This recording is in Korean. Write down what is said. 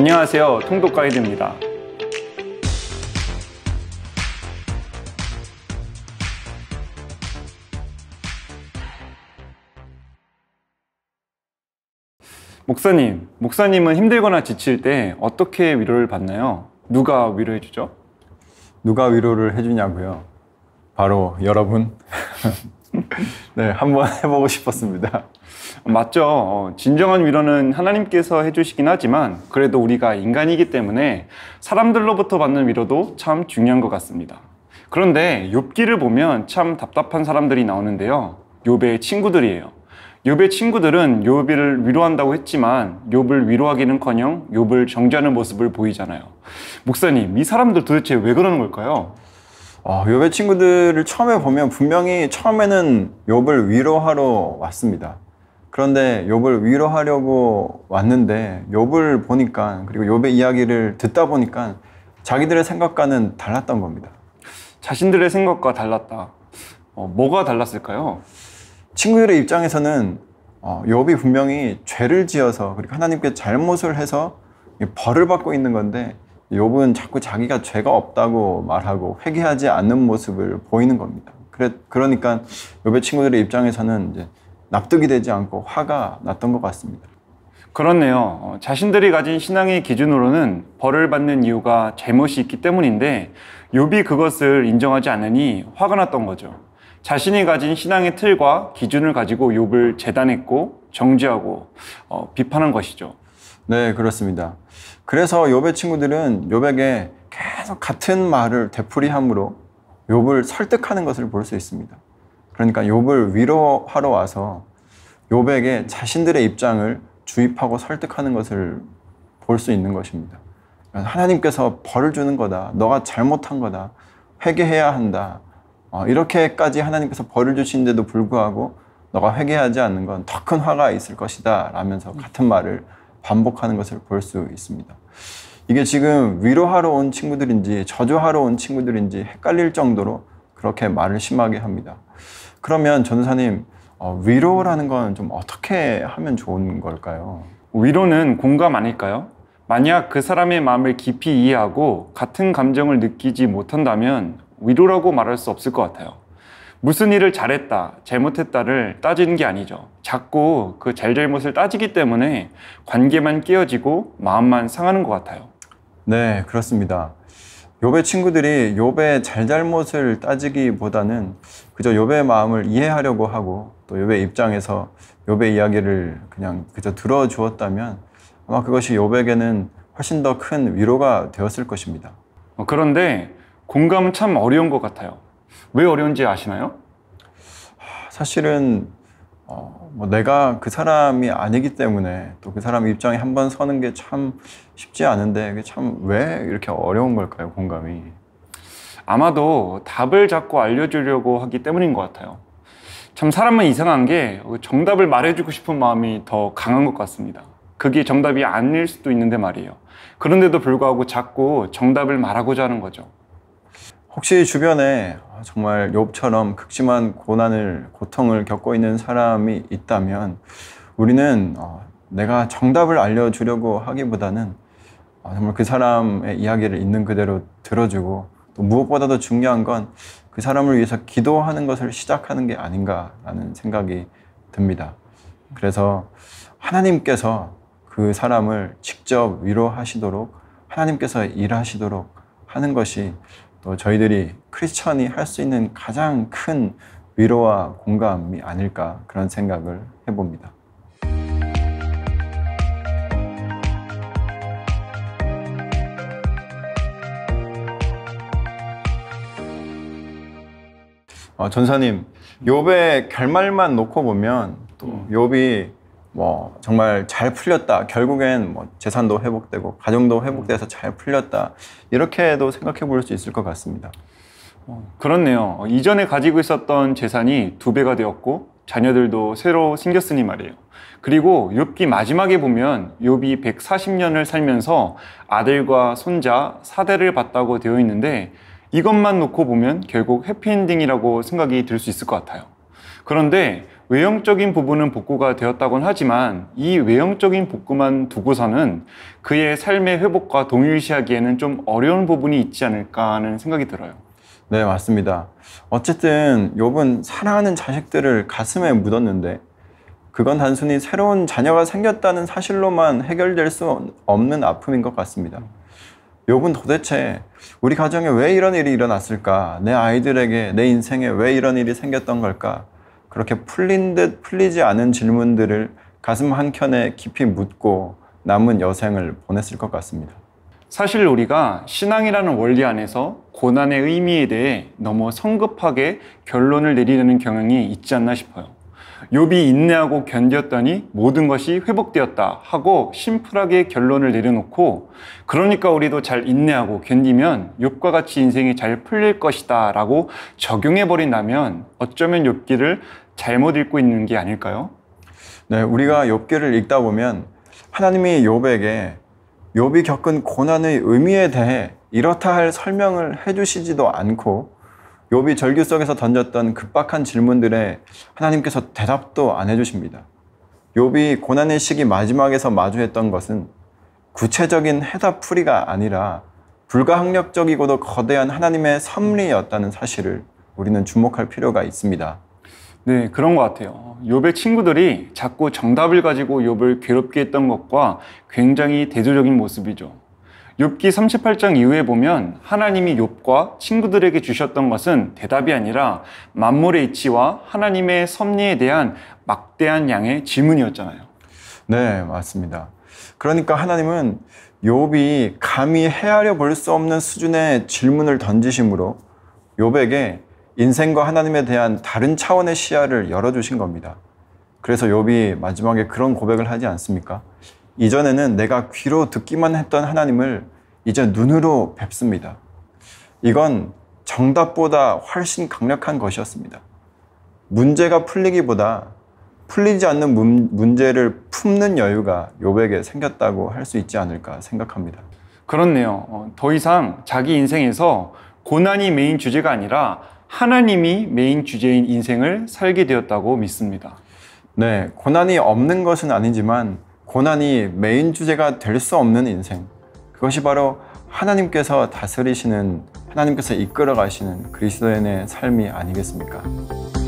안녕하세요. 통독 가이드입니다. 목사님, 목사님은 힘들거나 지칠 때 어떻게 위로를 받나요? 누가 위로해 주죠? 누가 위로를 해주냐고요? 바로 여러분. 네, 한번 해보고 싶었습니다. 맞죠. 어, 진정한 위로는 하나님께서 해주시긴 하지만 그래도 우리가 인간이기 때문에 사람들로부터 받는 위로도 참 중요한 것 같습니다. 그런데 욥기를 보면 참 답답한 사람들이 나오는데요. 욥의 친구들이에요. 욥의 친구들은 욥을 위로한다고 했지만 욥을 위로하기는커녕 욥을 정죄하는 모습을 보이잖아요. 목사님, 이 사람들 도대체 왜 그러는 걸까요? 아, 어, 욥의 친구들을 처음에 보면 분명히 처음에는 욥을 위로하러 왔습니다. 그런데 욥을 위로하려고 왔는데 욥을 보니까 그리고 욥의 이야기를 듣다 보니까 자기들의 생각과는 달랐던 겁니다. 자신들의 생각과 달랐다. 어, 뭐가 달랐을까요? 친구들의 입장에서는 어, 욥이 분명히 죄를 지어서 그리고 하나님께 잘못을 해서 벌을 받고 있는 건데 욥은 자꾸 자기가 죄가 없다고 말하고 회개하지 않는 모습을 보이는 겁니다. 그래 그러니까 욥의 친구들의 입장에서는 이제 납득이 되지 않고 화가 났던 것 같습니다. 그렇네요. 어, 자신들이 가진 신앙의 기준으로는 벌을 받는 이유가 잘못이 있기 때문인데 욥이 그것을 인정하지 않으니 화가 났던 거죠. 자신이 가진 신앙의 틀과 기준을 가지고 욥을 재단했고 정죄하고 어, 비판한 것이죠. 네, 그렇습니다. 그래서 요배 친구들은 요백에 계속 같은 말을 되풀이함으로 욥을 설득하는 것을 볼 수 있습니다. 그러니까 욥을 위로하러 와서 욥에게 자신들의 입장을 주입하고 설득하는 것을 볼 수 있는 것입니다. 하나님께서 벌을 주는 거다. 너가 잘못한 거다. 회개해야 한다. 어, 이렇게까지 하나님께서 벌을 주시데도 불구하고 너가 회개하지 않는 건 더 큰 화가 있을 것이다. 라면서 같은 말을 반복하는 것을 볼 수 있습니다. 이게 지금 위로하러 온 친구들인지 저주하러 온 친구들인지 헷갈릴 정도로 그렇게 말을 심하게 합니다. 그러면 전사님 어, 위로라는 건 좀 어떻게 하면 좋은 걸까요? 위로는 공감 아닐까요? 만약 그 사람의 마음을 깊이 이해하고 같은 감정을 느끼지 못한다면 위로라고 말할 수 없을 것 같아요. 무슨 일을 잘했다, 잘못했다를 따지는 게 아니죠. 자꾸 그 잘잘못을 따지기 때문에 관계만 깨어지고 마음만 상하는 것 같아요. 네, 그렇습니다. 요배 친구들이 요배 잘잘못을 따지기보다는 그저 요배의 마음을 이해하려고 하고 또 요배 입장에서 요배 이야기를 그냥 그저 들어주었다면 아마 그것이 요배에게는 훨씬 더 큰 위로가 되었을 것입니다. 어, 그런데 공감은 참 어려운 것 같아요. 왜 어려운지 아시나요? 사실은 어, 뭐 내가 그 사람이 아니기 때문에 또 그 사람 입장에 한번 서는 게 참 쉽지 않은데 그게 참 왜 이렇게 어려운 걸까요 공감이? 아마도 답을 자꾸 알려주려고 하기 때문인 것 같아요. 참 사람은 이상한 게 정답을 말해주고 싶은 마음이 더 강한 것 같습니다. 그게 정답이 아닐 수도 있는데 말이에요. 그런데도 불구하고 자꾸 정답을 말하고자 하는 거죠. 혹시 주변에 정말 욥처럼 극심한 고난을 고통을 겪고 있는 사람이 있다면 우리는 어, 내가 정답을 알려주려고 하기보다는 어, 정말 그 사람의 이야기를 있는 그대로 들어주고 또 무엇보다도 중요한 건 그 사람을 위해서 기도하는 것을 시작하는 게 아닌가라는 생각이 듭니다. 그래서 하나님께서 그 사람을 직접 위로하시도록 하나님께서 일하시도록 하는 것이 또 어, 저희들이 크리스천이 할 수 있는 가장 큰 위로와 공감이 아닐까 그런 생각을 해봅니다. 어, 전사님, 욥의 결말만 놓고 보면 또 욥이 음. 뭐 정말 잘 풀렸다. 결국엔 뭐 재산도 회복되고 가정도 회복돼서 잘 풀렸다. 이렇게도 생각해 볼 수 있을 것 같습니다. 어, 그렇네요. 어, 이전에 가지고 있었던 재산이 두 배가 되었고 자녀들도 새로 생겼으니 말이에요. 그리고 욥기 마지막에 보면 욥이 140년을 살면서 아들과 손자 사대를 봤다고 되어 있는데 이것만 놓고 보면 결국 해피엔딩이라고 생각이 들 수 있을 것 같아요. 그런데 외형적인 부분은 복구가 되었다곤 하지만 이 외형적인 복구만 두고서는 그의 삶의 회복과 동일시하기에는 좀 어려운 부분이 있지 않을까 하는 생각이 들어요. 네, 맞습니다. 어쨌든 욥은 사랑하는 자식들을 가슴에 묻었는데 그건 단순히 새로운 자녀가 생겼다는 사실로만 해결될 수 없는 아픔인 것 같습니다. 욥은 도대체 우리 가정에 왜 이런 일이 일어났을까? 내 아이들에게 내 인생에 왜 이런 일이 생겼던 걸까? 그렇게 풀린 듯 풀리지 않은 질문들을 가슴 한켠에 깊이 묻고 남은 여생을 보냈을 것 같습니다. 사실 우리가 신앙이라는 원리 안에서 고난의 의미에 대해 너무 성급하게 결론을 내리려는 경향이 있지 않나 싶어요. 욥이 인내하고 견뎠더니 모든 것이 회복되었다 하고 심플하게 결론을 내려놓고 그러니까 우리도 잘 인내하고 견디면 욥과 같이 인생이 잘 풀릴 것이다 라고 적용해 버린다면 어쩌면 욥기를 잘못 읽고 있는 게 아닐까요? 네, 우리가 욥기를 읽다 보면 하나님이 욥에게 욥이 겪은 고난의 의미에 대해 이렇다 할 설명을 해 주시지도 않고 욥이 절규 속에서 던졌던 급박한 질문들에 하나님께서 대답도 안 해주십니다. 욥이 고난의 시기 마지막에서 마주했던 것은 구체적인 해답풀이가 아니라 불가항력적이고도 거대한 하나님의 섭리였다는 사실을 우리는 주목할 필요가 있습니다. 네, 그런 것 같아요. 욥의 친구들이 자꾸 정답을 가지고 욥을 괴롭게 했던 것과 굉장히 대조적인 모습이죠. 욥기 38장 이후에 보면 하나님이 욥과 친구들에게 주셨던 것은 대답이 아니라 만물의 이치와 하나님의 섭리에 대한 막대한 양의 질문이었잖아요. 네, 맞습니다. 그러니까 하나님은 욥이 감히 헤아려 볼 수 없는 수준의 질문을 던지심으로 욥에게 인생과 하나님에 대한 다른 차원의 시야를 열어 주신 겁니다. 그래서 욥이 마지막에 그런 고백을 하지 않습니까? 이전에는 내가 귀로 듣기만 했던 하나님을 이제 눈으로 뵙습니다. 이건 정답보다 훨씬 강력한 것이었습니다. 문제가 풀리기보다 풀리지 않는 문, 문제를 품는 여유가 요백에 생겼다고 할 수 있지 않을까 생각합니다. 그렇네요. 어, 더 이상 자기 인생에서 고난이 메인 주제가 아니라 하나님이 메인 주제인 인생을 살게 되었다고 믿습니다. 네, 고난이 없는 것은 아니지만 고난이 메인 주제가 될 수 없는 인생. 그것이 바로 하나님께서 다스리시는, 하나님께서 이끌어 가시는 그리스도인의 삶이 아니겠습니까?